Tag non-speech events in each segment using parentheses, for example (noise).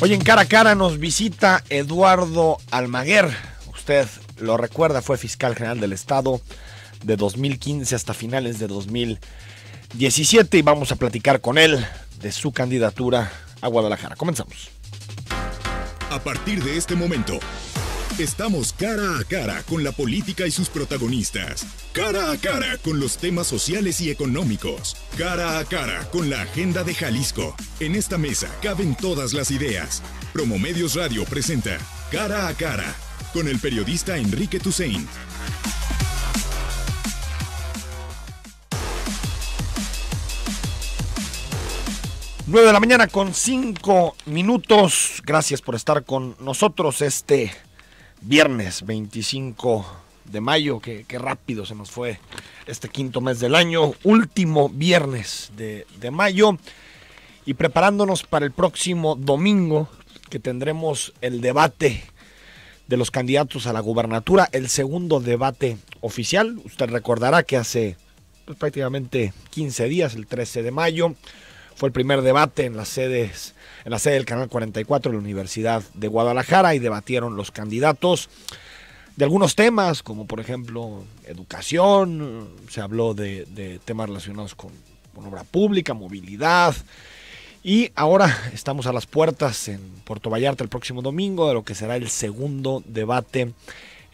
Hoy en cara a cara nos visita Eduardo Almaguer. Usted lo recuerda, fue fiscal general del Estado de 2015 hasta finales de 2017 y vamos a platicar con él de su candidatura a Guadalajara. Comenzamos. A partir de este momento, Estamos cara a cara con la política y sus protagonistas. Cara a cara con los temas sociales y económicos. Cara a cara con la agenda de Jalisco. En esta mesa caben todas las ideas. Promomedios Radio presenta Cara a cara con el periodista Enrique Toussaint. Nueve de la mañana con cinco minutos. Gracias por estar con nosotros este viernes 25 de mayo, qué rápido se nos fue este quinto mes del año, último viernes de, mayo, y preparándonos para el próximo domingo, que tendremos el debate de los candidatos a la gubernatura, el segundo debate oficial. Usted recordará que hace pues, prácticamente 15 días, el 13 de mayo, fue el primer debate en las sedes en la sede del Canal 44 de la Universidad de Guadalajara y debatieron los candidatos de algunos temas, como por ejemplo educación, se habló de, temas relacionados con, con, obra pública, movilidad. Y ahora estamos a las puertas en Puerto Vallarta el próximo domingo de lo que será el segundo debate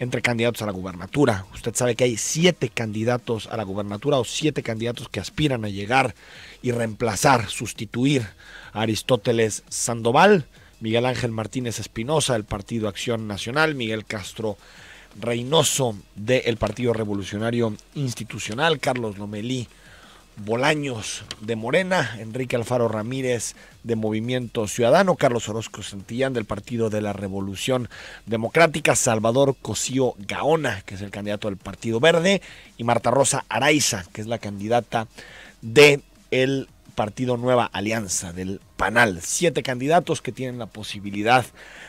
entre candidatos a la gubernatura. Usted sabe que hay siete candidatos a la gubernatura o siete candidatos que aspiran a llegar y reemplazar, sustituir a Aristóteles Sandoval, Miguel Ángel Martínez Espinosa del Partido Acción Nacional, Miguel Castro Reynoso del Partido Revolucionario Institucional, Carlos Lomelí Bolaños de Morena, Enrique Alfaro Ramírez de Movimiento Ciudadano, Carlos Orozco Santillán del Partido de la Revolución Democrática, Salvador Cosío Gaona, que es el candidato del Partido Verde, y Marta Rosa Araiza, que es la candidata de el partido Nueva Alianza del Panal. Siete candidatos que tienen la posibilidad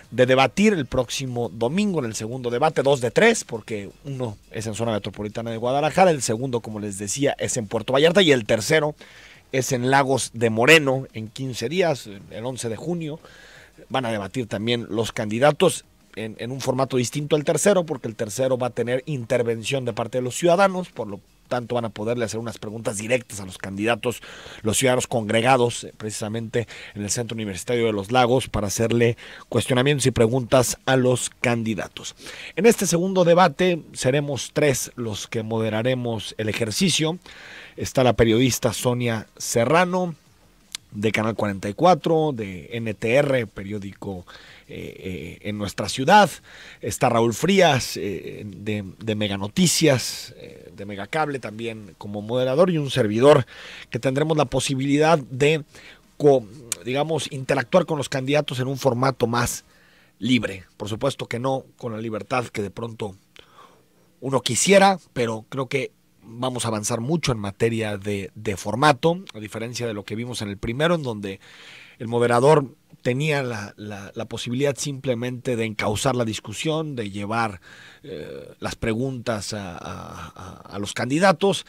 de debatir el próximo domingo en el segundo debate, dos de tres, porque uno es en zona metropolitana de Guadalajara, el segundo, como les decía, es en Puerto Vallarta y el tercero es en Lagos de Moreno en 15 días, el 11 de junio. Van a debatir también los candidatos. En, en, un formato distinto al tercero, porque el tercero va a tener intervención de parte de los ciudadanos, por lo tanto van a poderle hacer unas preguntas directas a los candidatos, los ciudadanos congregados eh, precisamente en el Centro Universitario de los Lagos para hacerle cuestionamientos y preguntas a los candidatos. En este segundo debate seremos tres los que moderaremos el ejercicio. Está la periodista Sonia Serrano, de Canal 44, de NTR, periódico eh, eh, en nuestra ciudad. Está Raúl Frías eh, de, Mega Noticias, de Cable también como moderador y un servidor que tendremos la posibilidad de, digamos, interactuar con los candidatos en un formato más libre. Por supuesto que no con la libertad que de pronto uno quisiera, pero creo que vamos a avanzar mucho en materia de, formato, a diferencia de lo que vimos en el primero, en donde el moderador tenía la, posibilidad simplemente de encauzar la discusión, de llevar eh, las preguntas a, los candidatos.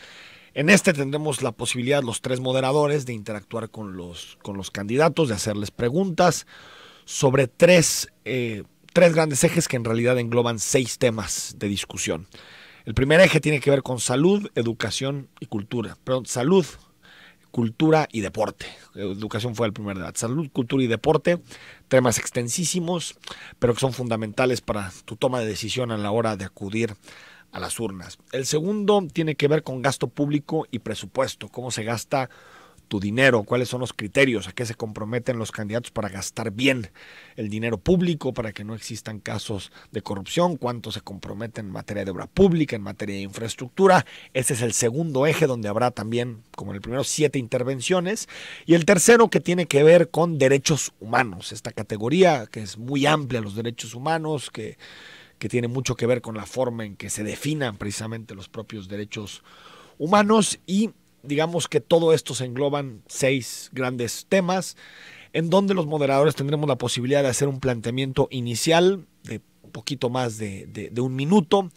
En este tendremos la posibilidad, los tres moderadores, de interactuar con los, con los candidatos, de hacerles preguntas sobre tres, eh, tres grandes ejes que en realidad engloban seis temas de discusión. El primer eje tiene que ver con salud, educación y cultura. Perdón, salud, cultura y deporte. Educación fue el primer debate. Salud, cultura y deporte, temas extensísimos, pero que son fundamentales para tu toma de decisión a la hora de acudir a las urnas. El segundo tiene que ver con gasto público y presupuesto, cómo se gasta tu dinero, cuáles son los criterios, a qué se comprometen los candidatos para gastar bien el dinero público, para que no existan casos de corrupción, cuánto se comprometen en materia de obra pública, en materia de infraestructura. Ese es el segundo eje donde habrá también, como en el primero, siete intervenciones. Y el tercero que tiene que ver con derechos humanos, esta categoría que es muy amplia, los derechos humanos, que, que tiene mucho que ver con la forma en que se definan precisamente los propios derechos humanos y digamos que todo esto se engloban seis grandes temas, en donde los moderadores tendremos la posibilidad de hacer un planteamiento inicial de poquito más de, de un minuto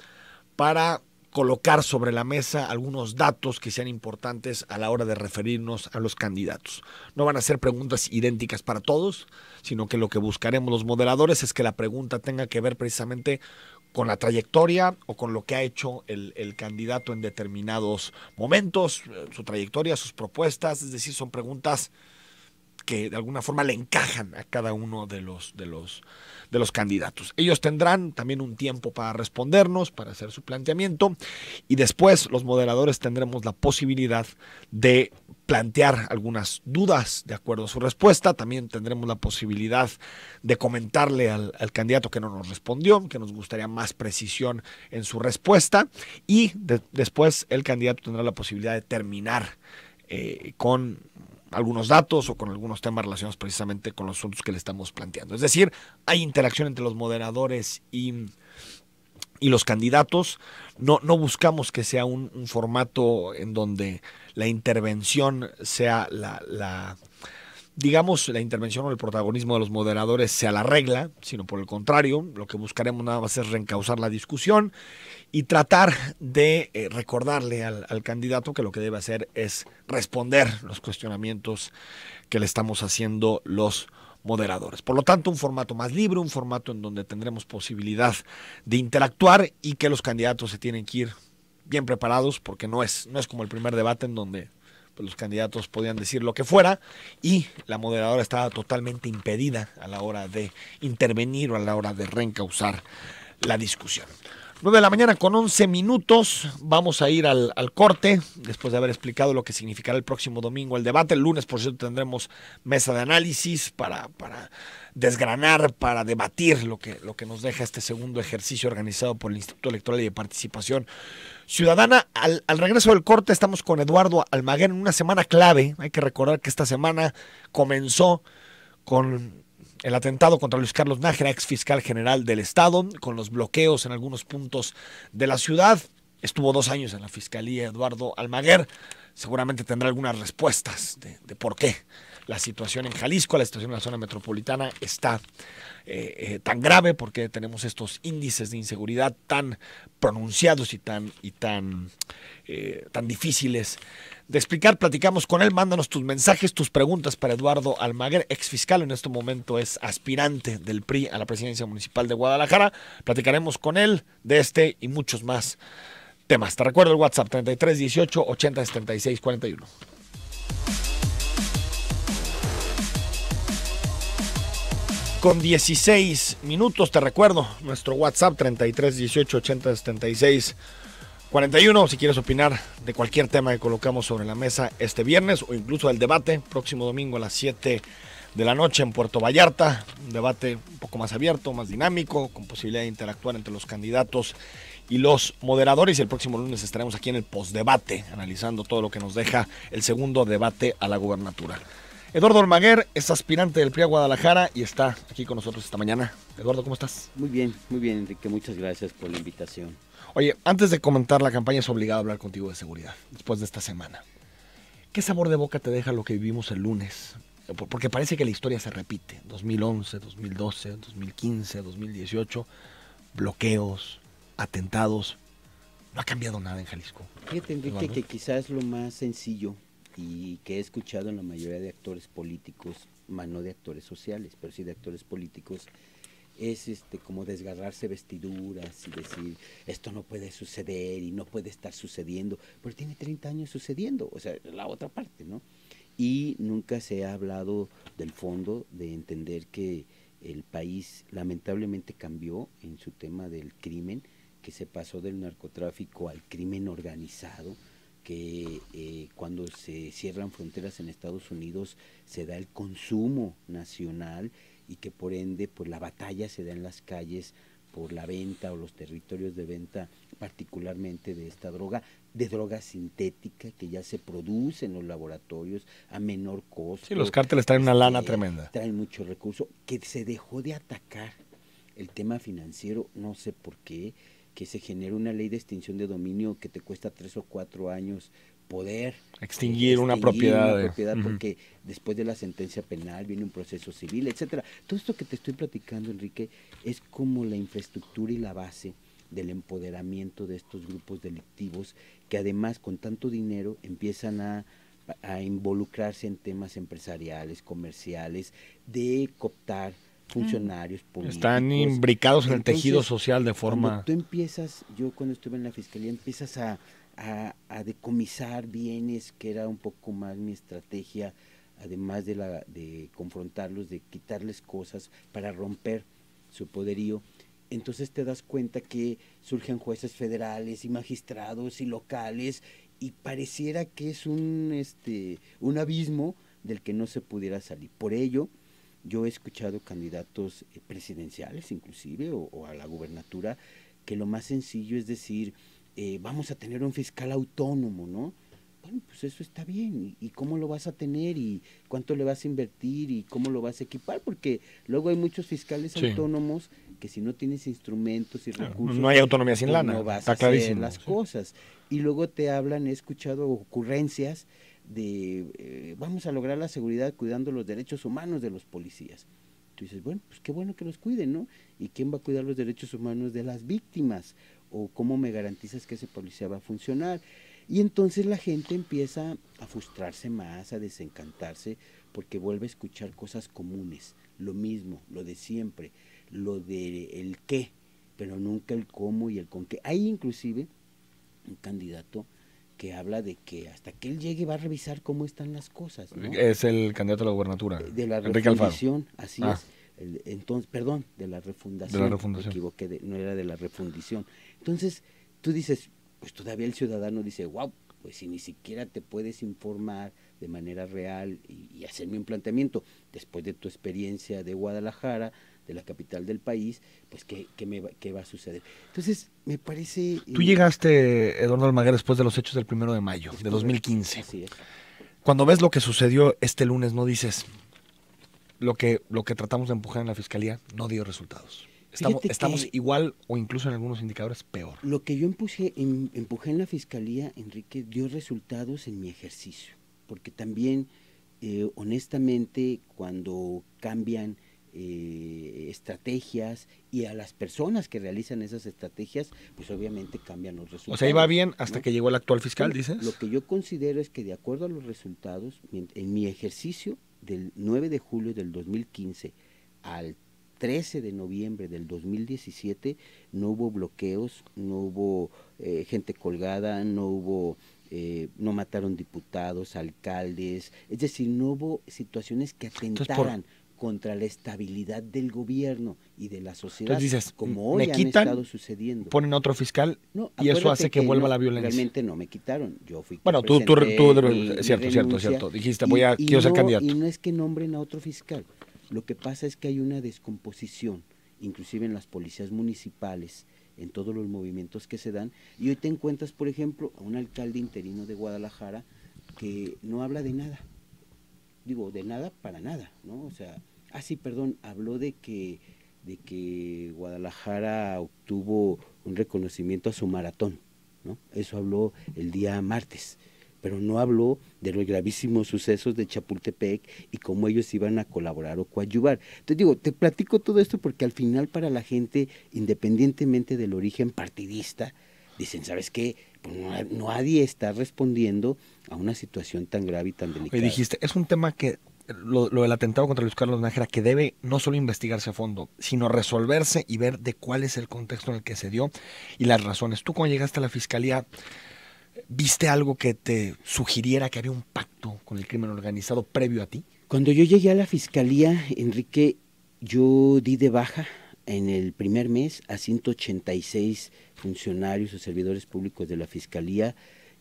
para colocar sobre la mesa algunos datos que sean importantes a la hora de referirnos a los candidatos. No van a ser preguntas idénticas para todos, sino que lo que buscaremos los moderadores es que la pregunta tenga que ver precisamente con la trayectoria o con lo que ha hecho el, el, candidato en determinados momentos, eh, su trayectoria, sus propuestas, es decir, son preguntas que de alguna forma le encajan a cada uno de los, de los, de los candidatos. Ellos tendrán también un tiempo para respondernos, para hacer su planteamiento y después los moderadores tendremos la posibilidad de plantear algunas dudas de acuerdo a su respuesta. También tendremos la posibilidad de comentarle al, candidato que no nos respondió, que nos gustaría más precisión en su respuesta. Y después el candidato tendrá la posibilidad de terminar eh, con algunos datos o con algunos temas relacionados precisamente con los asuntos que le estamos planteando. Es decir, hay interacción entre los moderadores y, y los candidatos. No, no buscamos que sea un, formato en donde la intervención sea la, la digamos, la intervención o el protagonismo de los moderadores sea la regla, sino por el contrario, lo que buscaremos nada más es reencauzar la discusión y tratar de eh, recordarle al, al, candidato que lo que debe hacer es responder los cuestionamientos que le estamos haciendo los moderadores. Por lo tanto, un formato más libre, un formato en donde tendremos posibilidad de interactuar y que los candidatos se tienen que ir bien preparados porque no es, no es como el primer debate en donde pues, los candidatos podían decir lo que fuera y la moderadora estaba totalmente impedida a la hora de intervenir o a la hora de reencauzar la discusión. 9 de la mañana con 11 minutos. Vamos a ir al, corte después de haber explicado lo que significará el próximo domingo el debate. El lunes, por cierto, tendremos mesa de análisis para, desgranar, para debatir lo que, lo que nos deja este segundo ejercicio organizado por el Instituto Electoral y de Participación Ciudadana. Al, al regreso del corte estamos con Eduardo Almaguer en una semana clave. Hay que recordar que esta semana comenzó con el atentado contra Luis Carlos Nájera, ex fiscal general del Estado, con los bloqueos en algunos puntos de la ciudad. Estuvo dos años en la fiscalía Eduardo Almaguer. Seguramente tendrá algunas respuestas de, por qué la situación en Jalisco, la situación en la zona metropolitana está eh, eh, tan grave, porque tenemos estos índices de inseguridad tan pronunciados y tan, y tan, eh, tan difíciles de explicar. Platicamos con él, mándanos tus mensajes, tus preguntas para Eduardo Almaguer, ex fiscal. en este momento es aspirante del PRI a la presidencia municipal de Guadalajara. Platicaremos con él de este y muchos más temas. Te recuerdo el WhatsApp 3318 18 80 41. Con 16 minutos, te recuerdo, nuestro WhatsApp 3318 18 41, si quieres opinar de cualquier tema que colocamos sobre la mesa este viernes o incluso el debate próximo domingo a las 7 de la noche en Puerto Vallarta, un debate un poco más abierto, más dinámico, con posibilidad de interactuar entre los candidatos y los moderadores. Y el próximo lunes estaremos aquí en el postdebate, analizando todo lo que nos deja el segundo debate a la gubernatura. Eduardo Almaguer es aspirante del PRI a Guadalajara y está aquí con nosotros esta mañana. Eduardo, ¿cómo estás? Muy bien, muy bien, Enrique. Muchas gracias por la invitación. Oye, antes de comentar la campaña, es obligado a hablar contigo de seguridad, después de esta semana. ¿Qué sabor de boca te deja lo que vivimos el lunes? Porque parece que la historia se repite. 2011, 2012, 2015, 2018, bloqueos, atentados. No ha cambiado nada en Jalisco. Fíjate, tendría que quizás lo más sencillo y que he escuchado en la mayoría de actores políticos, más no de actores sociales, pero sí de actores políticos, es este como desgarrarse vestiduras y decir esto no puede suceder y no puede estar sucediendo, pero tiene 30 años sucediendo, o sea, la otra parte, ¿no? Y nunca se ha hablado del fondo de entender que el país lamentablemente cambió en su tema del crimen, que se pasó del narcotráfico al crimen organizado, que eh, cuando se cierran fronteras en Estados Unidos se da el consumo nacional y que por ende pues la batalla se da en las calles por la venta o los territorios de venta particularmente de esta droga, de droga sintética que ya se produce en los laboratorios a menor costo. Sí, los cárteles traen una lana tremenda. Traen mucho recurso, que se dejó de atacar el tema financiero, no sé por qué, que se genera una ley de extinción de dominio que te cuesta tres o cuatro años poder extinguir, eh, una propiedad, una eh. propiedad porque después de la sentencia penal viene un proceso civil, etcétera. Todo esto que te estoy platicando, Enrique, es como la infraestructura y la base del empoderamiento de estos grupos delictivos que además con tanto dinero empiezan a, involucrarse en temas empresariales, comerciales, de cooptar mm. funcionarios públicos. Están imbricados en el tejido social de forma... Tú empiezas, yo cuando estuve en la fiscalía, empiezas a, a, decomisar bienes, que era un poco más mi estrategia, además de, la, de confrontarlos, de quitarles cosas para romper su poderío. Entonces te das cuenta que surgen jueces federales y magistrados y locales y pareciera que es un, este, un abismo del que no se pudiera salir. Por ello, yo he escuchado candidatos eh, presidenciales inclusive o, o a la gubernatura que lo más sencillo es decir, eh, vamos a tener un fiscal autónomo, ¿no? Bueno, pues eso está bien. ¿Y, cómo lo vas a tener? ¿Y cuánto le vas a invertir? ¿Y cómo lo vas a equipar? Porque luego hay muchos fiscales autónomos que si no tienes instrumentos y recursos... No hay autonomía sin pues lana. No vas a hacer las cosas. Y luego te hablan, he escuchado ocurrencias de eh, vamos a lograr la seguridad cuidando los derechos humanos de los policías. Tú dices, bueno, pues qué bueno que los cuiden, ¿no? ¿Y quién va a cuidar los derechos humanos de las víctimas? o cómo me garantizas que ese policía va a funcionar. Y entonces la gente empieza a frustrarse más, a desencantarse, porque vuelve a escuchar cosas comunes, lo mismo, lo de siempre, lo de el qué, pero nunca el cómo y el con qué. Hay inclusive un candidato que habla de que hasta que él llegue va a revisar cómo están las cosas. Es el candidato a la gubernatura. De la refundición, así ah. es. entonces, perdón, de la refundación. De la Me equivoqué, no era de la refundición, entonces, tú dices, pues todavía el ciudadano dice, wow, pues si ni siquiera te puedes informar de manera real y, hacerme un planteamiento después de tu experiencia de Guadalajara, de la capital del país, pues qué, qué, va, qué va a suceder. Entonces, me parece... Tú eh, llegaste, Eduardo Almaguer, después de los hechos del primero de mayo de 2015. Así es. Cuando ves lo que sucedió este lunes, no dices, lo que, lo que tratamos de empujar en la fiscalía no dio resultados. Estamos, igual o incluso en algunos indicadores peor. Lo que yo empujé, en, em, empujé en la fiscalía, Enrique, dio resultados en mi ejercicio, porque también, eh, honestamente, cuando cambian eh, estrategias y a las personas que realizan esas estrategias, pues obviamente cambian los resultados. O sea, iba bien hasta que llegó el actual fiscal, dices. Lo que yo considero es que de acuerdo a los resultados, en mi ejercicio del 9 de julio del 2015 al 13 de noviembre del 2017 no hubo bloqueos, no hubo eh, gente colgada, no hubo... Eh, no mataron diputados, alcaldes, es decir, no hubo situaciones que atentaran contra la estabilidad del gobierno y de la sociedad, como hoy me quitan, han estado sucediendo. Ponen otro fiscal y eso hace que, vuelva la violencia. Realmente no me quitaron, yo fui. Bueno, tú, tú, cierto, cierto, cierto. Dijiste, voy a quiero ser candidato. Y no es que nombren a otro fiscal, lo que pasa es que hay una descomposición, inclusive en las policías municipales, en todos los movimientos que se dan. Y hoy te encuentras, por ejemplo, a un alcalde interino de Guadalajara que no habla de nada. Digo, de nada para nada, ¿no? O sea, ah, sí, perdón, habló de que, de que Guadalajara obtuvo un reconocimiento a su maratón, ¿no? Eso habló el día martes pero no habló de los gravísimos sucesos de Chapultepec y cómo ellos iban a colaborar o coadyuvar. Te digo, te platico todo esto porque al final para la gente, independientemente del origen partidista, dicen, ¿sabes qué? Pues nadie está respondiendo a una situación tan grave y tan delicada. Y dijiste, es un tema que lo, del atentado contra Luis Carlos Nájera, que debe no solo investigarse a fondo, sino resolverse y ver de cuál es el contexto en el que se dio y las razones. Tú cuando llegaste a la fiscalía, ¿Viste algo que te sugiriera que había un pacto con el crimen organizado previo a ti? Cuando yo llegué a la fiscalía, Enrique, yo di de baja en el primer mes a 186 funcionarios o servidores públicos de la fiscalía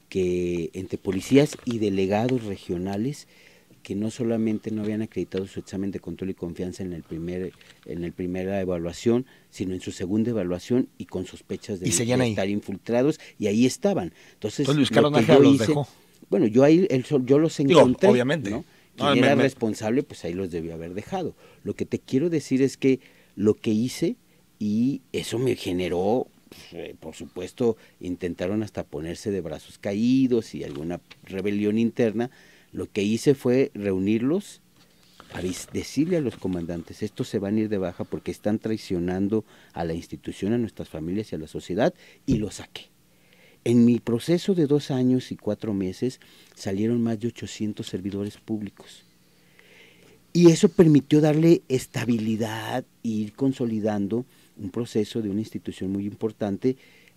que entre policías y delegados regionales que no solamente no habían acreditado su examen de control y confianza en el primer en el primera evaluación, sino en su segunda evaluación y con sospechas de, estar infiltrados y ahí estaban. Entonces, los Bueno, yo ahí yo los encontré, obviamente. ¿no? Quien era responsable, pues ahí los debió haber dejado. Lo que te quiero decir es que lo que hice y eso me generó pues, eh, por supuesto, intentaron hasta ponerse de brazos caídos y alguna rebelión interna, lo que hice fue reunirlos decirle a los comandantes, estos se van a ir de baja porque están traicionando a la institución, a nuestras familias y a la sociedad, y los saqué. En mi proceso de dos años y cuatro meses salieron más de 800 servidores públicos. Y eso permitió darle estabilidad e ir consolidando un proceso de una institución muy importante,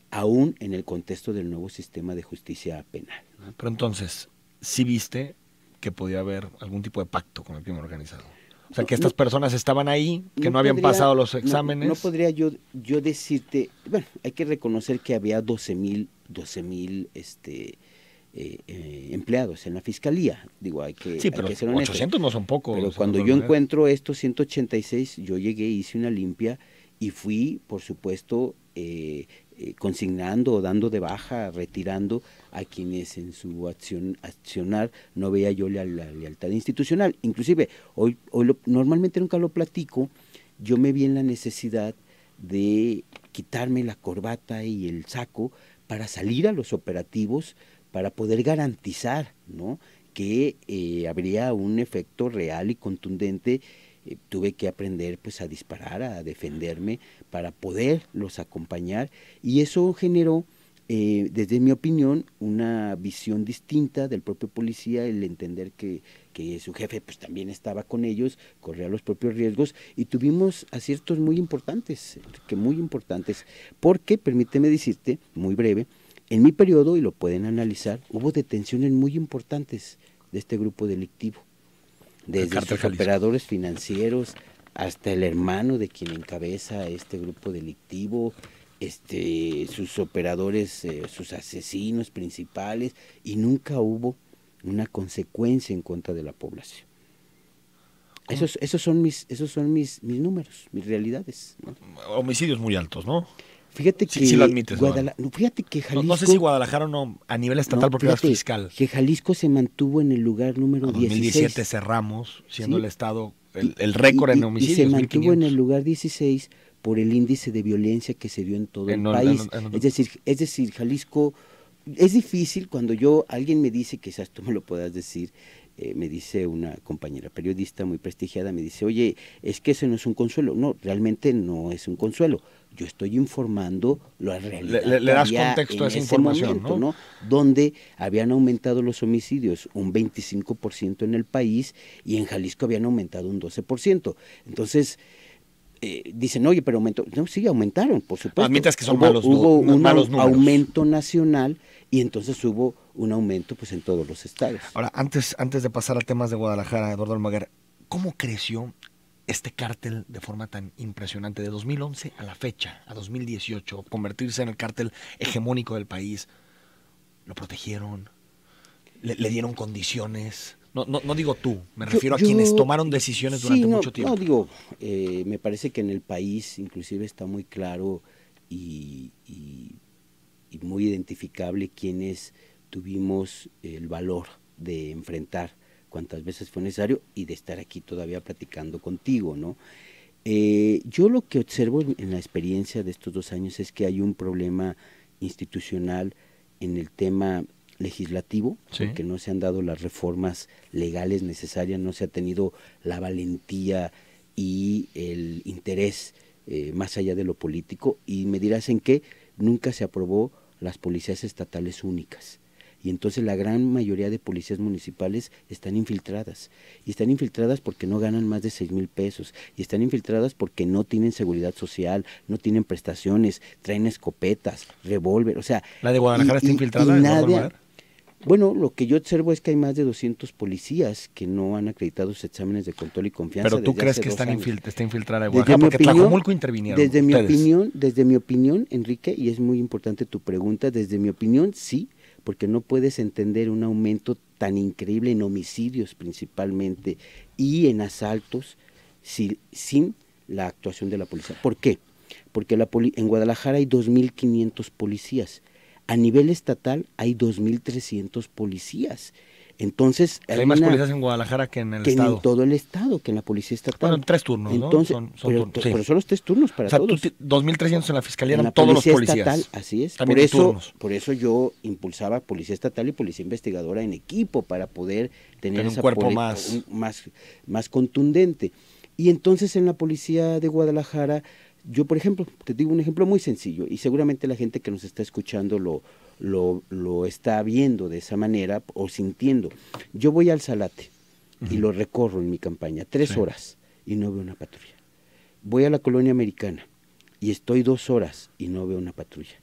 aún en el contexto del nuevo sistema de justicia penal. Pero entonces, si viste que podía haber algún tipo de pacto con el crimen organizado. O sea, que estas personas estaban ahí, que no, habían pasado los exámenes. No, podría yo, yo decirte, bueno, hay que reconocer que había 12 mil este, eh, eh, empleados en la fiscalía. Digo, hay que, sí, pero 800 no son pocos. Pero cuando yo encuentro estos 186, yo llegué, hice una limpia y fui, por supuesto, eh, eh, consignando o dando de baja, retirando a quienes en su acción, accionar no veía yo la, la lealtad institucional. Inclusive, hoy, hoy normalmente nunca lo platico, yo me vi en la necesidad de quitarme la corbata y el saco para salir a los operativos, para poder garantizar ¿no? que eh, habría un efecto real y contundente eh, tuve que aprender pues a disparar, a defenderme para poderlos acompañar y eso generó eh, desde mi opinión, una visión distinta del propio policía, el entender que, su jefe pues también estaba con ellos, corría los propios riesgos y tuvimos aciertos muy importantes, que muy importantes, porque, permíteme decirte, muy breve, en mi periodo, y lo pueden analizar, hubo detenciones muy importantes de este grupo delictivo desde sus operadores financieros hasta el hermano de quien encabeza este grupo delictivo, este, sus operadores, eh, sus asesinos principales, y nunca hubo una consecuencia en contra de la población. Esos, esos son mis, esos son mis, mis números, mis realidades. Homicidios muy altos, ¿no? Fíjate que. ¿no? Fíjate que Jalisco. No, sé si Guadalajara o no, a nivel estatal, porque fiscal. Que Jalisco se mantuvo en el lugar número 16. En 2017 cerramos, siendo el Estado el, récord en homicidios. Y se mantuvo en el lugar 16 por el índice de violencia que se dio en todo el país. es, decir, es decir, Jalisco. Es difícil cuando yo, alguien me dice, quizás tú me lo puedas decir, eh, me dice una compañera periodista muy prestigiada, me dice, oye, es que eso no es un consuelo. No, realmente no es un consuelo, yo estoy informando la realidad. Le, das contexto a esa información, ¿no? Donde habían aumentado los homicidios un 25% en el país y en Jalisco habían aumentado un 12%. Entonces, eh, dicen, oye, pero aumentó. No, sí, aumentaron, por supuesto. Admitas ah, que son hubo, números. hubo un aumento nacional y entonces hubo un aumento pues en todos los estados. Ahora, antes, antes de pasar a temas de Guadalajara, Eduardo Almaguer, ¿cómo creció este cártel de forma tan impresionante de 2011 a la fecha, a 2018, convertirse en el cártel hegemónico del país. Lo protegieron, le, dieron condiciones. No, digo tú, me refiero a quienes tomaron decisiones durante mucho tiempo. No, digo, eh, me parece que en el país inclusive está muy claro y muy identificable quienes tuvimos el valor de enfrentar cuántas veces fue necesario y de estar aquí todavía platicando contigo, ¿no? Eh, yo lo que observo en la experiencia de estos dos años es que hay un problema institucional en el tema legislativo, que porque no se han dado las reformas legales necesarias, no se ha tenido la valentía y el interés eh, más allá de lo político. Y me dirás en qué nunca se aprobó las policías estatales únicas y entonces la gran mayoría de policías municipales están infiltradas y están infiltradas porque no ganan más de 6 mil pesos y están infiltradas porque no tienen seguridad social, no tienen prestaciones, traen escopetas, revólver, o sea... La de Guadalajara está infiltrada. Y nadie, bueno, lo que yo observo es que hay más de 200 policías que no han acreditado sus exámenes de control y confianza. Pero tú crees que están está infiltrada en Guadalajara, porque Desde mi opinión, desde mi opinión, Enrique, y es muy importante tu pregunta, desde mi opinión sí porque no puedes entender un aumento tan increíble en homicidios principalmente y en asaltos sin la actuación de la policía. ¿Por qué? Porque la en Guadalajara hay 2.500 policías. A nivel estatal hay 2.300 policías entonces, hay, más policías en Guadalajara que en el que en todo el estado, que en la policía estatal. Bueno, tres turnos, ¿no? Son, pero, turnos, pero, son los tres turnos para o 2.300 en la fiscalía eran todos los policías. Estatal, así es. por eso, por eso yo impulsaba policía estatal y policía investigadora en equipo para poder tener un cuerpo más. más más contundente. Y entonces en la policía de Guadalajara yo, por ejemplo, te digo un ejemplo muy sencillo y seguramente la gente que nos está escuchando lo, lo, está viendo de esa manera o sintiendo. Yo voy al Salate y lo recorro en mi campaña, tres horas y no veo una patrulla. Voy a la colonia americana y estoy dos horas y no veo una patrulla.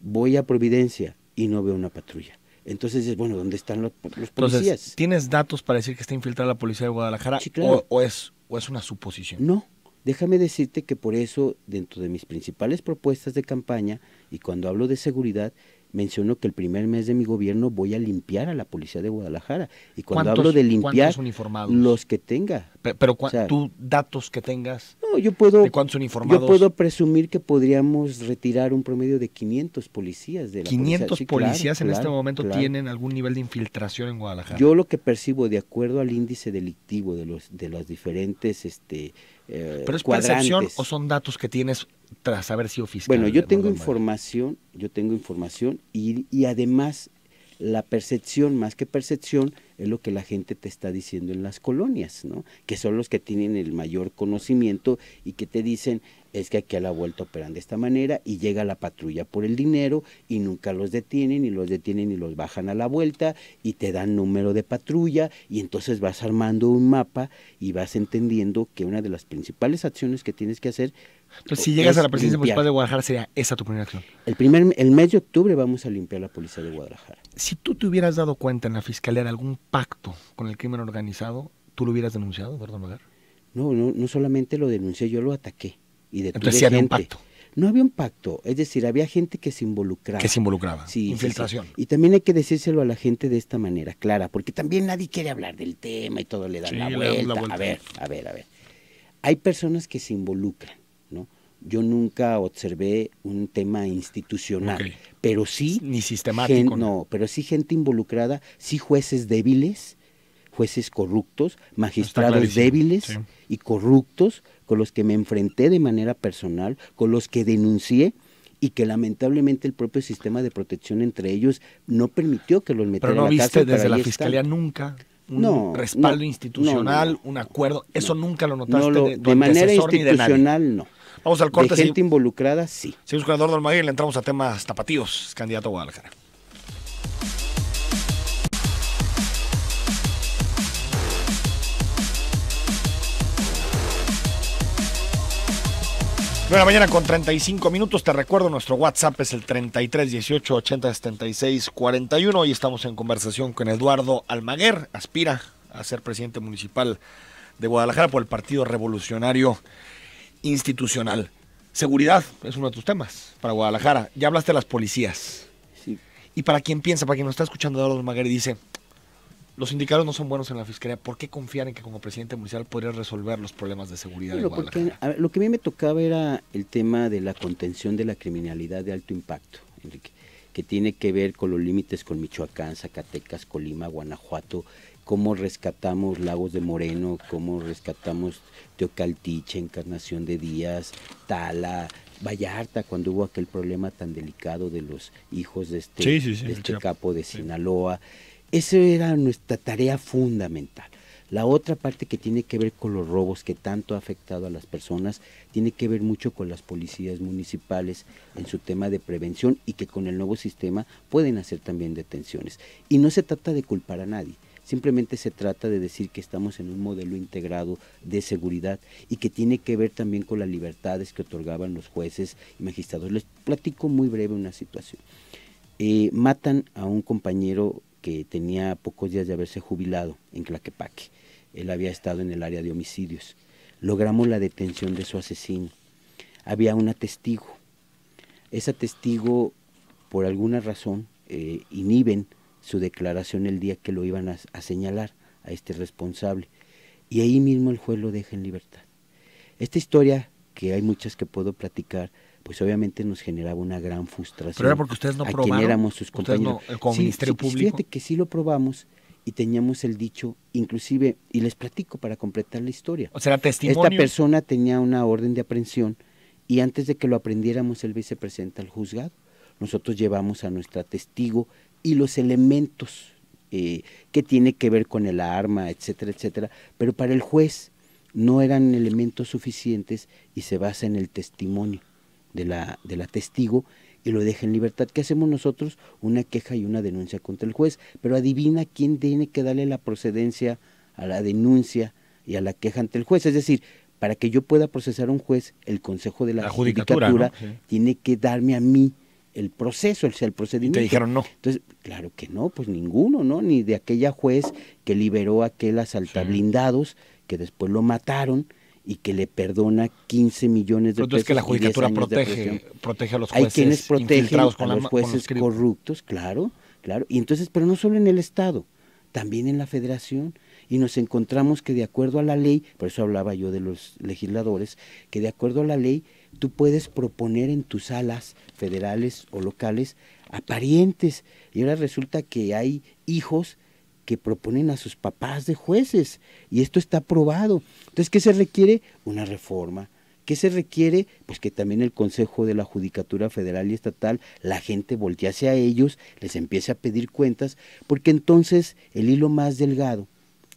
Voy a Providencia y no veo una patrulla. Entonces bueno, ¿dónde están los, policías? ¿Tienes datos para decir que está infiltrada la policía de Guadalajara o, es, o es una suposición? No, déjame decirte que por eso, dentro de mis principales propuestas de campaña, y cuando hablo de seguridad, menciono que el primer mes de mi gobierno voy a limpiar a la policía de Guadalajara. Y cuando hablo de limpiar, los que tenga. Pero, tú, datos que tengas. No, yo puedo, puedo presumir que podríamos retirar un promedio de 500 policías de la 500 policía. policías en este momento tienen algún nivel de infiltración en Guadalajara. Yo lo que percibo, de acuerdo al índice delictivo de, los, de las diferentes este, eh, ¿Pero es percepción o son datos que tienes tras haber sido fiscal? Bueno, yo tengo información, yo tengo información y, y además la percepción, más que percepción, es lo que la gente te está diciendo en las colonias, ¿no? Que son los que tienen el mayor conocimiento y que te dicen, es que aquí a la vuelta operan de esta manera y llega la patrulla por el dinero y nunca los detienen y los detienen y los bajan a la vuelta y te dan número de patrulla y entonces vas armando un mapa y vas entendiendo que una de las principales acciones que tienes que hacer entonces, pues si llegas a la presidencia municipal de Guadalajara, sería esa tu primera acción. El, primer, el mes de octubre vamos a limpiar la policía de Guadalajara. Si tú te hubieras dado cuenta en la fiscalía de algún pacto con el crimen organizado, ¿tú lo hubieras denunciado, Eduardo Magar? No, no, no solamente lo denuncié, yo lo ataqué. Entonces, había un pacto. No había un pacto, es decir, había gente que se involucraba. Que se involucraba. Infiltración. Y también hay que decírselo a la gente de esta manera, clara, porque también nadie quiere hablar del tema y todo le da la, vuelta. A ver, a ver, a ver. Hay personas que se involucran, ¿no? yo nunca observé un tema institucional, pero sí ni sistemático, no, pero sí gente involucrada, sí jueces débiles jueces corruptos, magistrados débiles y corruptos, con los que me enfrenté de manera personal, con los que denuncié y que lamentablemente el propio sistema de protección entre ellos no permitió que los metieran Pero no viste desde la fiscalía nunca un respaldo institucional, un acuerdo, eso nunca lo notaste de, de manera institucional no. Vamos al corte. De gente involucrada, sí. Señor si le entramos a temas tapatíos, candidato a Guadalajara. Buenas mañanas mañana con 35 minutos. Te recuerdo, nuestro WhatsApp es el 33 18 80 76 41. Hoy estamos en conversación con Eduardo Almaguer. Aspira a ser presidente municipal de Guadalajara por el Partido Revolucionario Institucional. Seguridad es uno de tus temas para Guadalajara. Ya hablaste de las policías. Sí. Y para quien piensa, para quien nos está escuchando, Eduardo Almaguer dice: los sindicatos no son buenos en la fiscalía. ¿Por qué confiar en que como presidente municipal podría resolver los problemas de seguridad de Guadalajara? lo que a mí me tocaba era el tema de la contención de la criminalidad de alto impacto, Enrique, que tiene que ver con los límites con Michoacán, Zacatecas, Colima, Guanajuato, cómo rescatamos Lagos de Moreno, cómo rescatamos Teocaltiche, Encarnación de Díaz, Tala, Vallarta, cuando hubo aquel problema tan delicado de los hijos de este, de este capo de Sinaloa. Esa era nuestra tarea fundamental. La otra parte que tiene que ver con los robos que tanto ha afectado a las personas tiene que ver mucho con las policías municipales en su tema de prevención y que con el nuevo sistema pueden hacer también detenciones. Y no se trata de culpar a nadie, simplemente se trata de decir que estamos en un modelo integrado de seguridad y que tiene que ver también con las libertades que otorgaban los jueces y magistrados. Les platico muy breve una situación. Eh, matan a un compañero que tenía pocos días de haberse jubilado en Claquepaque. Él había estado en el área de homicidios. Logramos la detención de su asesino. Había un testigo. Esa testigo, por alguna razón, eh, inhiben su declaración el día que lo iban a, a señalar a este responsable. Y ahí mismo el juez lo deja en libertad. Esta historia que hay muchas que puedo platicar, pues obviamente nos generaba una gran frustración. Pero era porque ustedes no a Quién éramos sus compañeros. No, Ministerio sí, Público. Fíjate que sí lo probamos y teníamos el dicho, inclusive, y les platico para completar la historia. O sea, testimonio. Esta persona tenía una orden de aprehensión y antes de que lo aprendiéramos, el vicepresidente al juzgado. Nosotros llevamos a nuestra testigo y los elementos eh, que tiene que ver con el arma, etcétera, etcétera. Pero para el juez, no eran elementos suficientes y se basa en el testimonio de la, de la testigo y lo deja en libertad. ¿Qué hacemos nosotros? Una queja y una denuncia contra el juez. Pero adivina quién tiene que darle la procedencia a la denuncia y a la queja ante el juez. Es decir, para que yo pueda procesar a un juez, el Consejo de la, Judicatura, tiene que darme a mí el proceso, el, procedimiento. te dijeron no. Entonces, claro que no, pues ninguno, ¿no? Ni de aquella juez que liberó a aquel asaltablindados que después lo mataron y que le perdona 15 millones de Pero pesos. Entonces que la judicatura protege, protege a los jueces. Hay quienes protegen a los jueces corruptos, claro, claro. Y entonces, pero no solo en el Estado, también en la Federación. Y nos encontramos que de acuerdo a la ley, por eso hablaba yo de los legisladores, que de acuerdo a la ley tú puedes proponer en tus salas federales o locales a parientes. Y ahora resulta que hay hijos que proponen a sus papás de jueces. Y esto está aprobado. Entonces, ¿qué se requiere? Una reforma. ¿Qué se requiere? Pues que también el Consejo de la Judicatura Federal y Estatal, la gente voltease a ellos, les empiece a pedir cuentas, porque entonces el hilo más delgado,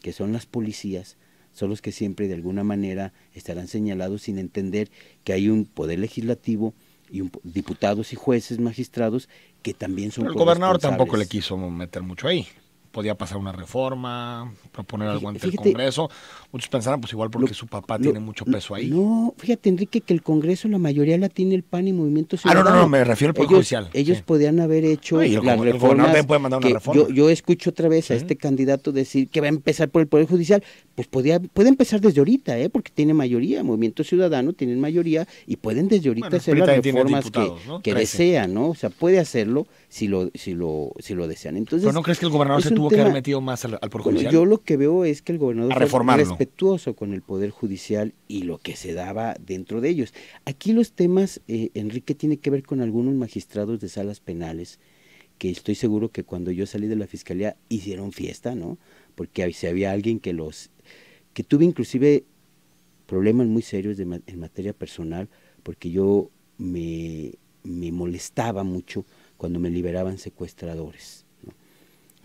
que son las policías, son los que siempre de alguna manera estarán señalados sin entender que hay un poder legislativo y un, diputados y jueces, magistrados, que también son... el gobernador tampoco le quiso meter mucho ahí podía pasar una reforma, proponer algo ante el Congreso. Muchos pensaron, pues igual porque su papá tiene mucho peso ahí. No, fíjate, Enrique, que el Congreso la mayoría la tiene el PAN y Movimiento Ciudadano. Ah, no, no, no me refiero al Poder Judicial. Ellos podían haber hecho el, puede mandar una reforma. Yo, escucho otra vez a este candidato decir que va a empezar por el Poder Judicial. Pues podía, puede empezar desde ahorita, ¿eh? porque tiene mayoría. Movimiento Ciudadano tienen mayoría y pueden desde ahorita hacer las reformas que, desea, desean, ¿no? O sea, puede hacerlo si lo, si si lo desean. Entonces, ¿Pero no crees que el gobernador se tuvo más Yo lo que veo es que el gobernador es respetuoso con el Poder Judicial y lo que se daba dentro de ellos. Aquí los temas, eh, Enrique, tiene que ver con algunos magistrados de salas penales que estoy seguro que cuando yo salí de la fiscalía hicieron fiesta, ¿no? Porque si había alguien que los... que tuve inclusive problemas muy serios en materia personal, porque yo me, me molestaba mucho cuando me liberaban secuestradores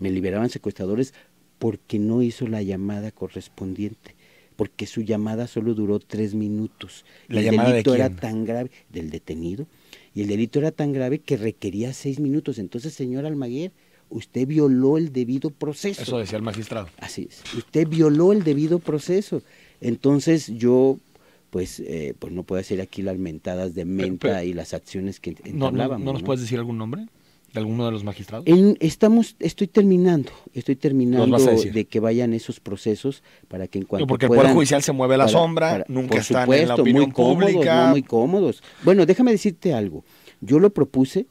me liberaban secuestradores porque no hizo la llamada correspondiente, porque su llamada solo duró tres minutos. La el delito era tan grave, del detenido, y el delito era tan grave que requería seis minutos. Entonces, señor Almaguer, usted violó el debido proceso. Eso decía el magistrado. Así es, usted violó el debido proceso. Entonces yo pues, eh, pues no puedo hacer aquí las mentadas de menta y las acciones que entablábamos. No, nos puedes decir algún nombre? de alguno de los magistrados? En, estamos, estoy terminando, estoy terminando de que vayan esos procesos para que en cuanto porque el poder judicial se mueve a la sombra, nunca están en la opinión muy cómodos, pública. muy cómodos. Bueno, déjame decirte algo. Yo lo propuse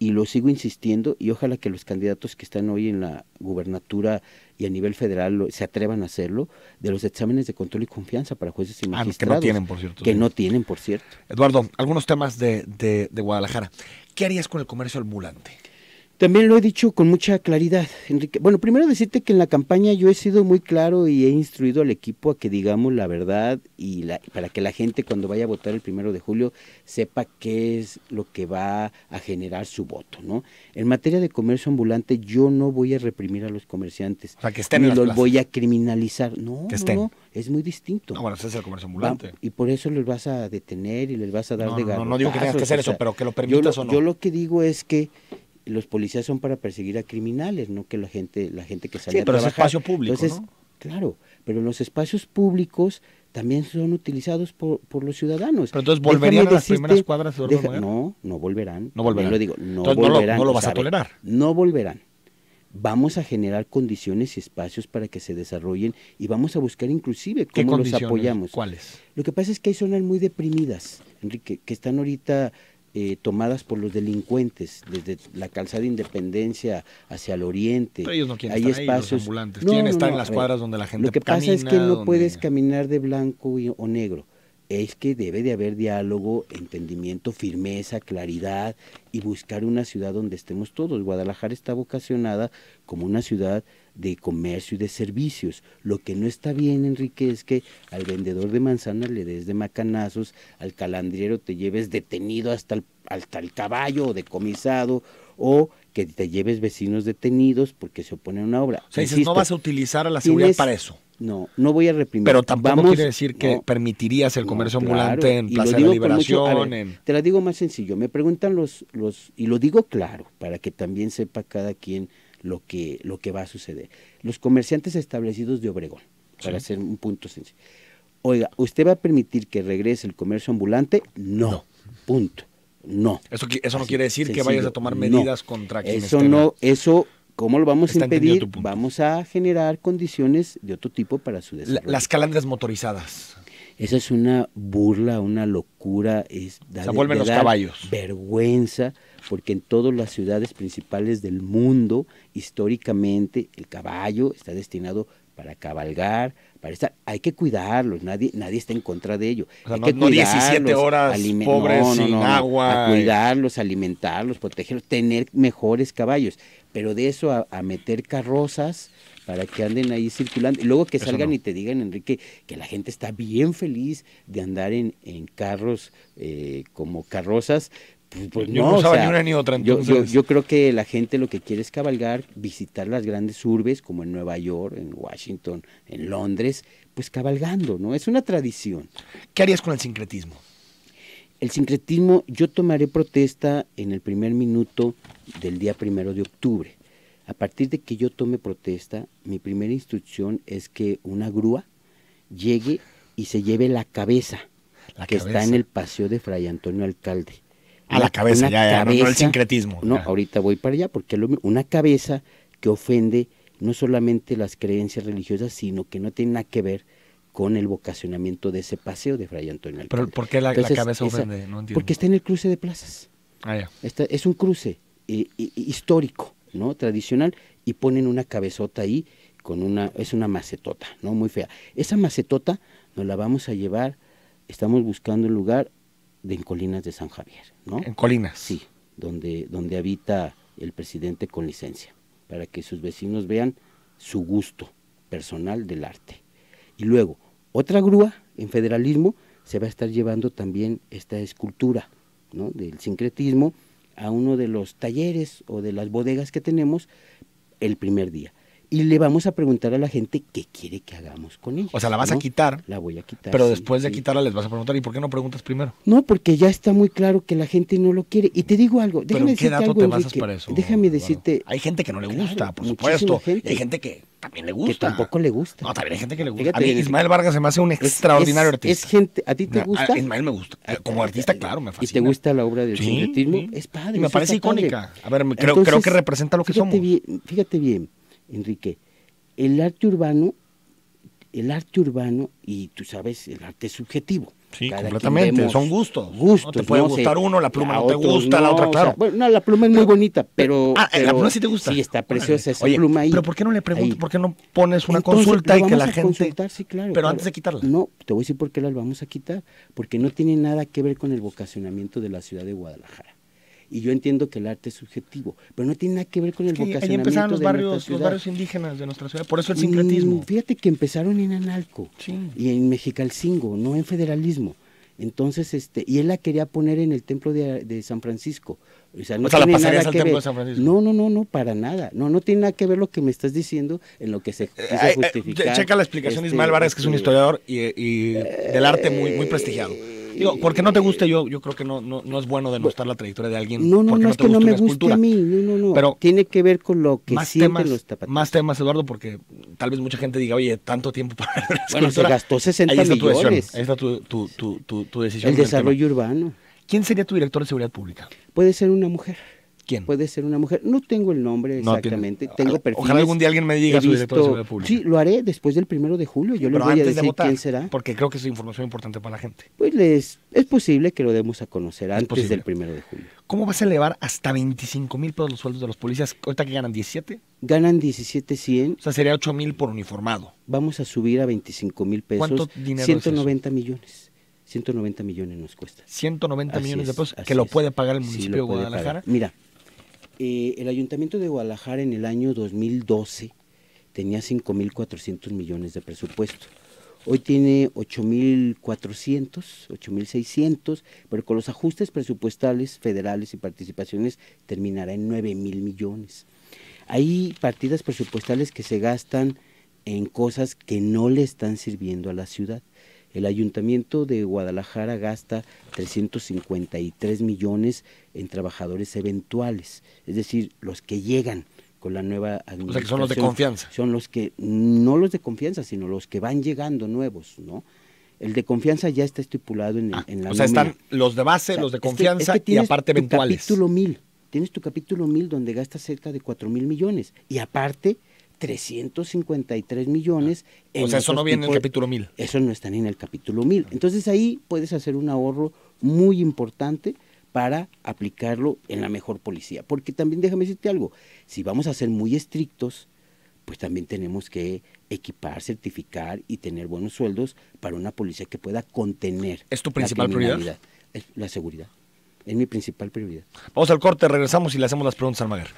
y lo sigo insistiendo y ojalá que los candidatos que están hoy en la gubernatura y a nivel federal se atrevan a hacerlo de los exámenes de control y confianza para jueces y magistrados ah, que no tienen por cierto que no tienen por cierto Eduardo algunos temas de, de, de Guadalajara ¿Qué harías con el comercio ambulante? También lo he dicho con mucha claridad, Enrique. Bueno, primero decirte que en la campaña yo he sido muy claro y he instruido al equipo a que digamos la verdad y para que la gente cuando vaya a votar el primero de julio sepa qué es lo que va a generar su voto, ¿no? En materia de comercio ambulante yo no voy a reprimir a los comerciantes. que ni los voy a criminalizar. No, no, es muy distinto. No, ah, bueno, ese es el comercio ambulante. y por eso les vas a detener y les vas a dar de de No, no digo que tengas que hacer eso, pero que lo permitas o no. Yo lo que digo es que los policías son para perseguir a criminales, no que la gente, la gente que sale sí, pero a trabajar. es espacio público, Claro, pero los espacios públicos también son utilizados por, por los ciudadanos. Pero entonces volverían a las primeras cuadras de deja, No, no volverán. No volverán. Lo digo, no volverán. No lo, vas a tolerar. No volverán. Vamos a generar condiciones y espacios para que se desarrollen y vamos a buscar inclusive cómo los apoyamos. ¿Cuáles? Lo que pasa es que hay zonas muy deprimidas, Enrique, que están ahorita eh, tomadas por los delincuentes, desde la calzada Independencia hacia el oriente. ellos no quieren hay espacios. los ambulantes, no, quieren en las eh, cuadras donde la gente Lo que pasa es que no puedes caminar de blanco o negro es que debe de haber diálogo, entendimiento, firmeza, claridad y buscar una ciudad donde estemos todos. Guadalajara está vocacionada como una ciudad de comercio y de servicios. Lo que no está bien, Enrique, es que al vendedor de manzanas le des de macanazos, al calandriero te lleves detenido hasta el, caballo o decomisado, o que te lleves vecinos detenidos porque se oponen a una obra. O no vas a utilizar a la seguridad para eso no, no voy a reprimir. Pero tampoco quiere decir que permitirías el comercio ambulante en Plaza de la Liberación. Te la digo más sencillo. Me preguntan los, los, y lo digo claro, para que también sepa cada quien lo que, lo que va a suceder. Los comerciantes establecidos de Obregón, para hacer un punto sencillo. Oiga, ¿usted va a permitir que regrese el comercio ambulante? no. punto. No. Eso, eso no quiere decir que vayas a tomar medidas contra quienes. Eso no, eso ¿Cómo lo vamos a impedir? Vamos a generar condiciones de otro tipo para su desarrollo. las calandras motorizadas. Esa es una burla, una locura. Es Se vuelven los caballos. Vergüenza, porque en todas las ciudades principales del mundo, históricamente, el caballo está destinado para cabalgar, para hay que cuidarlos, nadie, nadie está en contra de ello. hay que cuidarlos, 17 horas pobres sin agua. cuidarlos, alimentarlos, protegerlos, tener mejores caballos, pero de eso a, meter carrozas para que anden ahí circulando. Y luego que salgan y te digan, Enrique, que la gente está bien feliz de andar en, carros eh, como carrozas, pues, pues, yo no, ni otra. Yo, creo que la gente lo que quiere es cabalgar, visitar las grandes urbes como en Nueva York, en Washington, en Londres, pues cabalgando, ¿no? Es una tradición. ¿Qué harías con el sincretismo? El sincretismo, yo tomaré protesta en el primer minuto del día primero de octubre. A partir de que yo tome protesta, mi primera instrucción es que una grúa llegue y se lleve la cabeza la que está en el paseo de Fray Antonio Alcalde a la cabeza, ya, ya no, el sincretismo. No, ahorita voy para allá, porque una cabeza que ofende no solamente las creencias religiosas, sino que no tiene nada que ver con el vocacionamiento de ese paseo de Fray Antonio ¿Pero por qué la, cabeza ofende? No Porque está en el cruce de plazas. Ah, ya. es un cruce histórico, ¿no? Tradicional, y ponen una cabezota ahí con una, es una macetota, ¿no? Muy fea. Esa macetota nos la vamos a llevar, estamos buscando un lugar de, en Colinas de San Javier, ¿no? En Colinas. Sí, donde, donde habita el presidente con licencia, para que sus vecinos vean su gusto personal del arte. Y luego, otra grúa en federalismo se va a estar llevando también esta escultura ¿no? del sincretismo a uno de los talleres o de las bodegas que tenemos el primer día y le vamos a preguntar a la gente qué quiere que hagamos con ella. O sea, la vas a quitar. La voy a quitar. Pero después de quitarla les vas a preguntar, ¿y por qué no preguntas primero? No, porque ya está muy claro que la gente no lo quiere. Y te digo algo, déjame ¿Pero decirte qué dato algo, te basas para eso? Déjame decirte... Hay gente que no le gusta, por supuesto. Hay gente que también le gusta. Que tampoco le gusta. No, también hay gente que le gusta. a Ismael Vargas se me hace un extraordinario artista. Es gente, ¿a ti te gusta? A Ismael me gusta. Eh, Como eh, artista, eh, claro, me fascina. ¿Y te gusta la obra de ¿Sí? sincretismo? Es padre. Y me parece icónica. A ver, creo, creo que representa lo que somos. Fíjate bien Enrique, el arte urbano, el arte urbano, y tú sabes, el arte es subjetivo. Sí, completamente, son gustos. Gustos. te puede gustar uno, la pluma no te gusta, la otra, claro. bueno, no, la pluma es muy bonita, pero, ah, La pluma sí te gusta. Sí, está preciosa esa pluma ahí. Pero ¿por qué no le preguntas, por qué no pones una consulta y que la a gente. Sí, claro, pero antes de quitarla. No, te voy a decir por qué la vamos a quitar. Porque no tiene nada que ver con el vocacionamiento de la ciudad de Guadalajara y yo entiendo que el arte es subjetivo, pero no tiene nada que ver con el sí, empezaron los barrios, los barrios indígenas de nuestra ciudad, por eso el mm, sincretismo. Fíjate que empezaron en Analco y en Mexicalcingo, no en federalismo. Entonces, este, y él la quería poner en el templo de, San Francisco. O sea, no la No, no, no, no, para nada. No, no tiene nada que ver lo que me estás diciendo en lo que se eh, eh, eh, justifica. checa la explicación de Ismael este, Vargas, que es un este, historiador y, del arte muy, muy prestigiado. Digo, eh, porque no te guste eh, yo, yo creo que no, no, no es bueno denostar la trayectoria de alguien. No, no, no, no es que no me guste a mí, no, no, no. Pero tiene que ver con lo que más temas, Más temas, Eduardo, porque tal vez mucha gente diga, oye, tanto tiempo para Bueno, se gastó 60 Ahí millones. tu, tu, tu, tu decisión. El desarrollo urbano. ¿Quién sería tu director de seguridad pública? Puede ser una mujer. ¿Quién? Puede ser una mujer. No tengo el nombre exactamente. Ah, tengo perfiles. Ojalá algún día alguien me diga su director de seguridad pública. Sí, lo haré después del primero de julio. Yo les voy a decir quién será. Porque creo que es información importante para la gente. Pues les, es posible que lo demos a conocer antes del primero de julio. ¿Cómo vas a elevar hasta 25 mil pesos los sueldos de los policías? ¿Ahorita que ganan 17? Ganan 17, O sea, sería 8 mil por uniformado. Vamos a subir a 25 mil pesos. ¿Cuánto dinero 190 millones. 190 millones nos cuesta. 190 millones de pesos que lo puede pagar el municipio de Guadalajara. Mira, eh, el Ayuntamiento de Guadalajara en el año 2012 tenía 5.400 millones de presupuesto. Hoy tiene 8.400, 8.600, pero con los ajustes presupuestales federales y participaciones terminará en 9.000 millones. Hay partidas presupuestales que se gastan en cosas que no le están sirviendo a la ciudad. El ayuntamiento de Guadalajara gasta 353 millones en trabajadores eventuales, es decir, los que llegan con la nueva administración. O sea, que son los de confianza. Son los que, no los de confianza, sino los que van llegando nuevos, ¿no? El de confianza ya está estipulado en, ah, la O sea, están los de base, los de confianza y aparte eventuales. Capítulo 1000. Tienes tu capítulo mil donde gastas cerca de 4 mil millones. Y aparte, 353 millones. Ah. En o sea, eso no viene en el capítulo 1000. Eso no está en el capítulo 1000. Ah. Entonces ahí puedes hacer un ahorro muy importante para aplicarlo en la mejor policía. Porque también déjame decirte algo, si vamos a ser muy estrictos, pues también tenemos que equipar, certificar y tener buenos sueldos para una policía que pueda contener. ¿Es tu principal prioridad? La seguridad. Es mi principal prioridad. Vamos al corte, regresamos y le hacemos las preguntas al Maguer.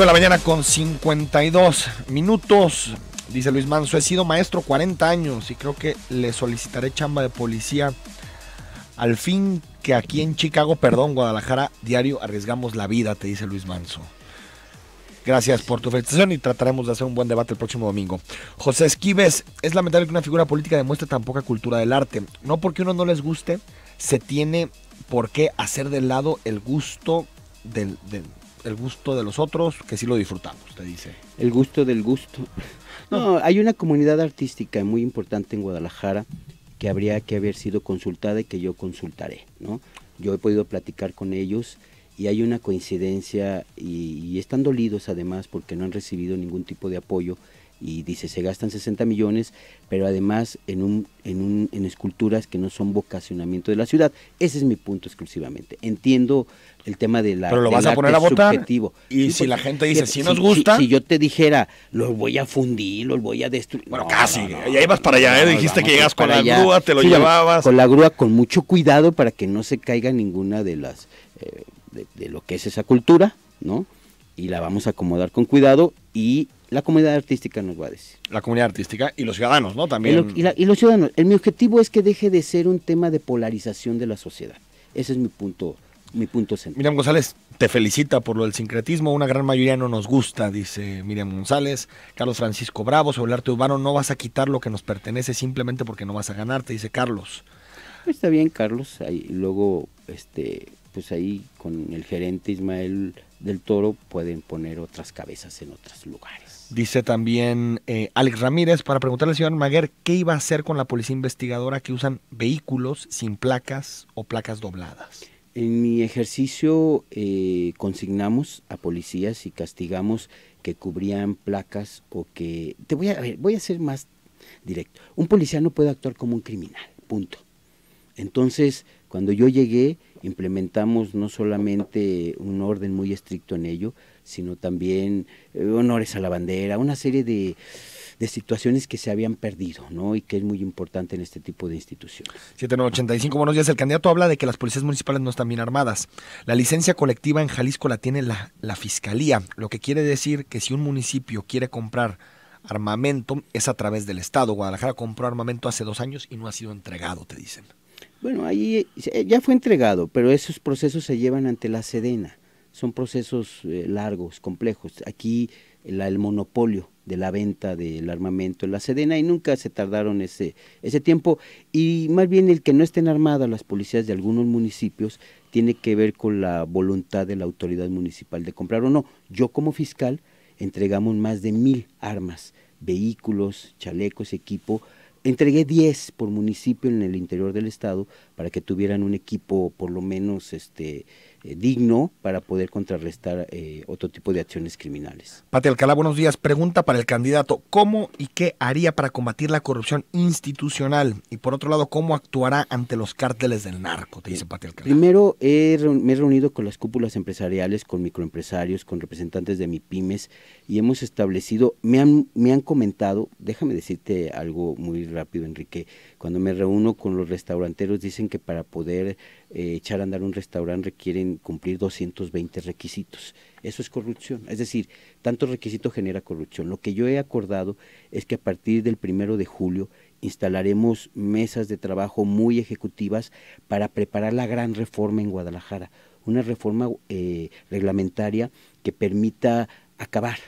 de la mañana con 52 minutos. Dice Luis Manso, he sido maestro 40 años y creo que le solicitaré chamba de policía. Al fin que aquí en Chicago, perdón, Guadalajara, diario arriesgamos la vida, te dice Luis Manso. Gracias por tu felicitación y trataremos de hacer un buen debate el próximo domingo. José Esquives, es lamentable que una figura política demuestre tan poca cultura del arte. No porque uno no les guste, se tiene por qué hacer de lado el gusto del, el gusto de los otros, que sí lo disfrutamos, te dice. El gusto del gusto. (laughs) No, hay una comunidad artística muy importante en Guadalajara que habría que haber sido consultada y que yo consultaré, ¿no? Yo he podido platicar con ellos y hay una coincidencia y, y están dolidos además porque no han recibido ningún tipo de apoyo y dice, se gastan 60 millones, pero además en, un, en, un, en esculturas que no son vocacionamiento de la ciudad. Ese es mi punto exclusivamente. Entiendo el tema de la... Pero lo vas a poner a votar. Y si pues, la gente dice, si, nos gusta... Si, yo te dijera, los voy a fundir, los voy a destruir... Bueno, casi, y ya ibas para allá, ¿eh? dijiste que llegas con la grúa, te lo llevabas. Con la grúa, con mucho cuidado para que no se caiga ninguna de las... Eh, de lo que es esa cultura, ¿no? Y la vamos a acomodar con cuidado y la comunidad artística nos va a decir. La comunidad artística y los ciudadanos, ¿no? También. y, los ciudadanos. El, mi objetivo es que deje de ser un tema de polarización de la sociedad. Ese es mi punto, mi punto central. Miriam González te felicita por lo del sincretismo. Una gran mayoría no nos gusta, dice Miriam González. Carlos Francisco Bravo, sobre el arte urbano, no vas a quitar lo que nos pertenece simplemente porque no vas a ganarte, dice Carlos. Está bien, Carlos. Ahí, luego, este, pues ahí con el gerente Ismael del Toro pueden poner otras cabezas en otros lugares. Dice también eh, Alex Ramírez para preguntarle al señor Maguer qué iba a hacer con la policía investigadora que usan vehículos sin placas o placas dobladas. En mi ejercicio eh, consignamos a policías y castigamos que cubrían placas o que... Te voy a, a ver, voy a ser más directo. Un policía no puede actuar como un criminal, punto. Entonces, cuando yo llegué, implementamos no solamente un orden muy estricto en ello, sino también eh, honores a la bandera, una serie de, situaciones que se habían perdido, ¿no? Y que es muy importante en este tipo de instituciones. 7985 buenos días. El candidato habla de que las policías municipales no están bien armadas. La licencia colectiva en Jalisco la tiene la, la fiscalía, lo que quiere decir que si un municipio quiere comprar armamento es a través del Estado. Guadalajara compró armamento hace dos años y no ha sido entregado, te dicen. Bueno, ahí eh, ya fue entregado, pero esos procesos se llevan ante la Sedena. Son procesos eh, largos, complejos. Aquí el monopolio de la venta del armamento en la Sedena y nunca se tardaron ese, ese tiempo. Y más bien el que no estén armadas las policías de algunos municipios tiene que ver con la voluntad de la autoridad municipal de comprar o no. Yo como fiscal entregamos más de mil armas, vehículos, chalecos, equipo entregué 10 por municipio en el interior del estado para que tuvieran un equipo por lo menos este eh, digno para poder contrarrestar eh, otro tipo de acciones criminales. Pati Alcalá, buenos días. Pregunta para el candidato, ¿cómo y qué haría para combatir la corrupción institucional? Y por otro lado, ¿cómo actuará ante los cárteles del narco? Te dice Pati Alcalá. Primero, me he reunido con las cúpulas empresariales, con microempresarios, con representantes de pymes y hemos establecido, me han, me han comentado, déjame decirte algo muy rápido, Enrique, cuando me reúno con los restauranteros dicen que para poder eh, echar a andar un restaurante requieren cumplir 220 requisitos. Eso es corrupción. Es decir, tanto requisito genera corrupción. Lo que yo he acordado es que a partir del primero de julio instalaremos mesas de trabajo muy ejecutivas para preparar la gran reforma en Guadalajara. Una reforma eh, reglamentaria que permita acabar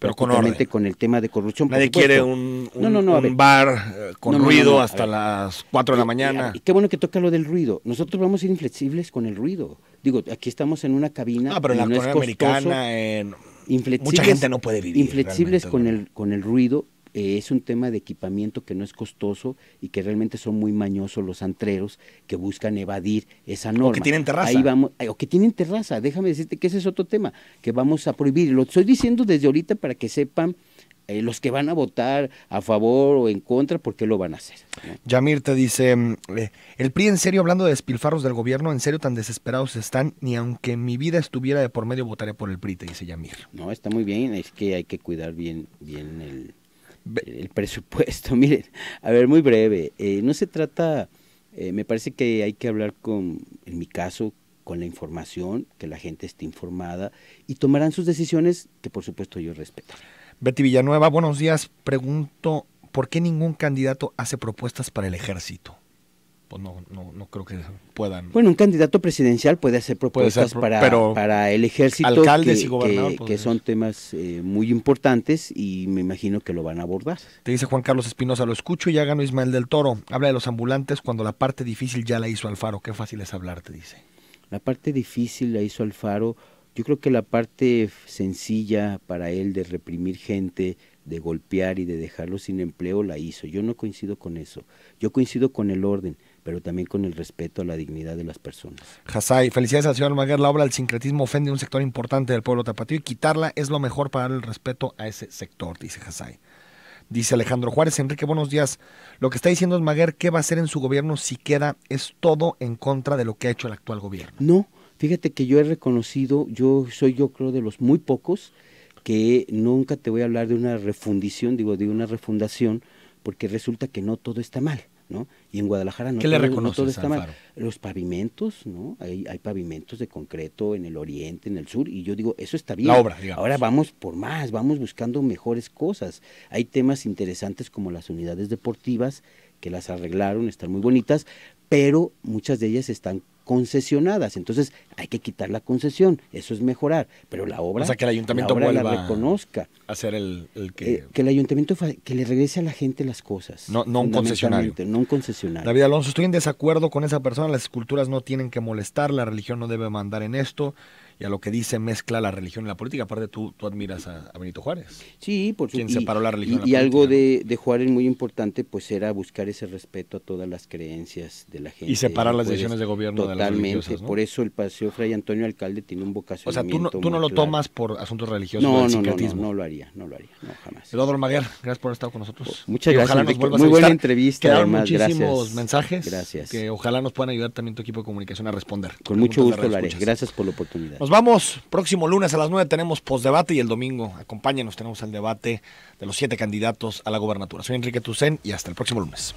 pero con, con el tema de corrupción. Nadie quiere un, un, bar con ruido hasta las 4 de la mañana. qué bueno que toca lo del ruido. Nosotros vamos a ir inflexibles con el ruido. Digo, aquí estamos en una cabina. Ah, pero en la no americana, eh, Mucha gente no puede vivir. Inflexibles con el, con el ruido eh, es un tema de equipamiento que no es costoso y que realmente son muy mañosos los antreros que buscan evadir esa norma. O que tienen terraza. Ahí vamos, eh, o que tienen terraza, déjame decirte que ese es otro tema que vamos a prohibir. Lo estoy diciendo desde ahorita para que sepan eh, los que van a votar a favor o en contra, ¿por qué lo van a hacer? Yamir te dice, mm, el PRI en serio, hablando de despilfarros del gobierno, en serio tan desesperados están, ni aunque mi vida estuviera de por medio votaré por el PRI, te dice Yamir. No, está muy bien, es que hay que cuidar bien, bien el el presupuesto, (laughs) miren, a ver, muy breve, eh, no se trata, eh, me parece que hay que hablar con, en mi caso, con la información, que la gente esté informada y tomarán sus decisiones que por supuesto yo respeto. Betty Villanueva, buenos días, pregunto, ¿por qué ningún candidato hace propuestas para el ejército? Pues no, no, creo que puedan. Bueno, un candidato presidencial puede hacer propuestas para, el ejército, alcaldes que, y gobernadores, que, pues, son temas eh, muy importantes y me imagino que lo van a abordar. Te dice Juan Carlos Espinosa, lo escucho y ya ganó Ismael del Toro. Habla de los ambulantes cuando la parte difícil ya la hizo Alfaro. Qué fácil es hablar, te dice. La parte difícil la hizo Alfaro. Yo creo que la parte sencilla para él de reprimir gente, de golpear y de dejarlo sin empleo la hizo. Yo no coincido con eso. Yo coincido con el orden pero también con el respeto a la dignidad de las personas. Hasay, felicidades al señor Maguer. La obra del sincretismo ofende un sector importante del pueblo tapatío y quitarla es lo mejor para dar el respeto a ese sector, dice Hasay. Dice Alejandro Juárez, Enrique, buenos días. Lo que está diciendo es Maguer, ¿qué va a hacer en su gobierno si queda? Es todo en contra de lo que ha hecho el actual gobierno. No, fíjate que yo he reconocido, yo soy yo creo de los muy pocos, que nunca te voy a hablar de una refundición, digo, de una refundación, porque resulta que no todo está mal. Y en Guadalajara no, ¿Qué le reconoce, todo está mal. Los pavimentos, ¿no? Hay, pavimentos de concreto en el oriente, en el sur, y yo digo, eso está bien. Ahora vamos por más, vamos buscando mejores cosas. Hay temas interesantes como las unidades deportivas, que las arreglaron, están muy bonitas, pero muchas de ellas están concesionadas. Entonces hay que quitar la concesión, eso es mejorar. Pero la obra, que el ayuntamiento la reconozca. Hacer el, eh, que... el ayuntamiento que le regrese a la gente las cosas. No, no un No un concesionario. David Alonso, estoy en desacuerdo con esa persona, las esculturas no tienen que molestar, la religión no debe mandar en esto y a lo que dice mezcla la religión y la política. Aparte, tú, tú admiras a, Benito Juárez. Sí, por supuesto. Quien separó la religión y, y algo de, Juárez muy importante, pues era buscar ese respeto a todas las creencias de la gente. Y separar las decisiones de gobierno de la religiosas, Totalmente, por eso el Paseo Fray Antonio Alcalde tiene un vocación. O sea, tú no, lo tomas por asuntos religiosos. No, no, no, no, lo haría, no lo haría, no, jamás. Eduardo Maguer, gracias por haber estado con nosotros. Oh, muchas gracias. Ojalá nos vuelvas muy buena entrevista. muchísimos mensajes. Gracias. Que ojalá nos puedan ayudar también tu equipo de comunicación a responder. Con mucho gusto lo Gracias por la oportunidad vamos. Próximo lunes a las 9 tenemos postdebate y el domingo, acompáñenos, tenemos el debate de los siete candidatos a la gobernatura. Soy Enrique Tucen y hasta el próximo lunes.